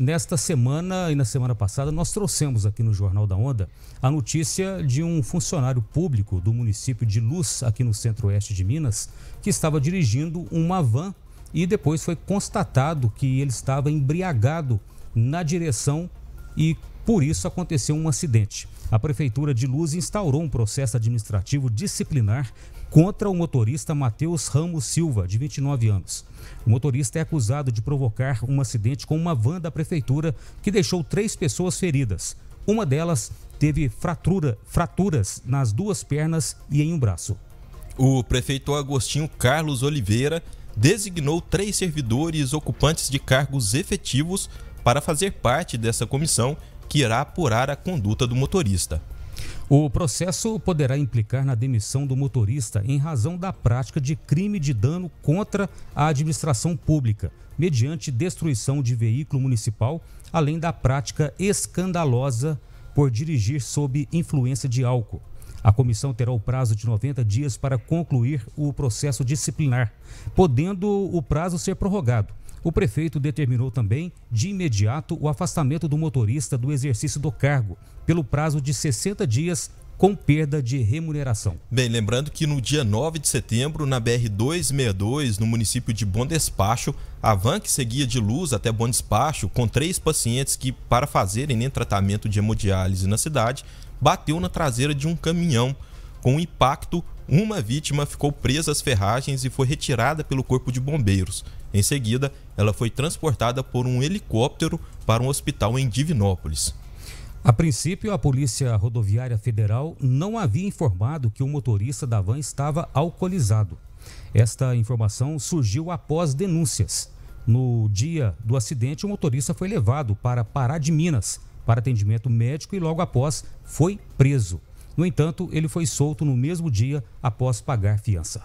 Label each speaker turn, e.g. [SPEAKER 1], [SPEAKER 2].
[SPEAKER 1] Nesta semana e na semana passada, nós trouxemos aqui no Jornal da Onda a notícia de um funcionário público do município de Luz, aqui no centro-oeste de Minas, que estava dirigindo uma van e depois foi constatado que ele estava embriagado na direção e por isso aconteceu um acidente. A Prefeitura de Luz instaurou um processo administrativo disciplinar contra o motorista Matheus Ramos Silva, de 29 anos. O motorista é acusado de provocar um acidente com uma van da Prefeitura que deixou três pessoas feridas. Uma delas teve fratura, fraturas nas duas pernas e em um braço.
[SPEAKER 2] O prefeito Agostinho Carlos Oliveira designou três servidores ocupantes de cargos efetivos para fazer parte dessa comissão que irá apurar a conduta do motorista. O
[SPEAKER 1] processo poderá implicar na demissão do motorista em razão da prática de crime de dano contra a administração pública, mediante destruição de veículo municipal, além da prática escandalosa por dirigir sob influência de álcool. A comissão terá o prazo de 90 dias para concluir o processo disciplinar, podendo o prazo ser prorrogado o prefeito determinou também, de imediato, o afastamento do motorista do exercício do cargo, pelo prazo de 60 dias,
[SPEAKER 2] com perda de remuneração. Bem, lembrando que no dia 9 de setembro, na BR-262, no município de Bom Despacho, a van que seguia de luz até Bom Despacho, com três pacientes que, para fazerem nem né, tratamento de hemodiálise na cidade, bateu na traseira de um caminhão com o impacto, uma vítima ficou presa às ferragens e foi retirada pelo corpo de bombeiros. Em seguida, ela foi transportada por um helicóptero para um hospital em Divinópolis.
[SPEAKER 1] A princípio, a Polícia Rodoviária Federal não havia informado que o motorista da van estava alcoolizado. Esta informação surgiu após denúncias. No dia do acidente, o motorista foi levado para Pará de Minas para atendimento médico e logo após foi preso. No entanto, ele foi solto no mesmo dia após pagar fiança.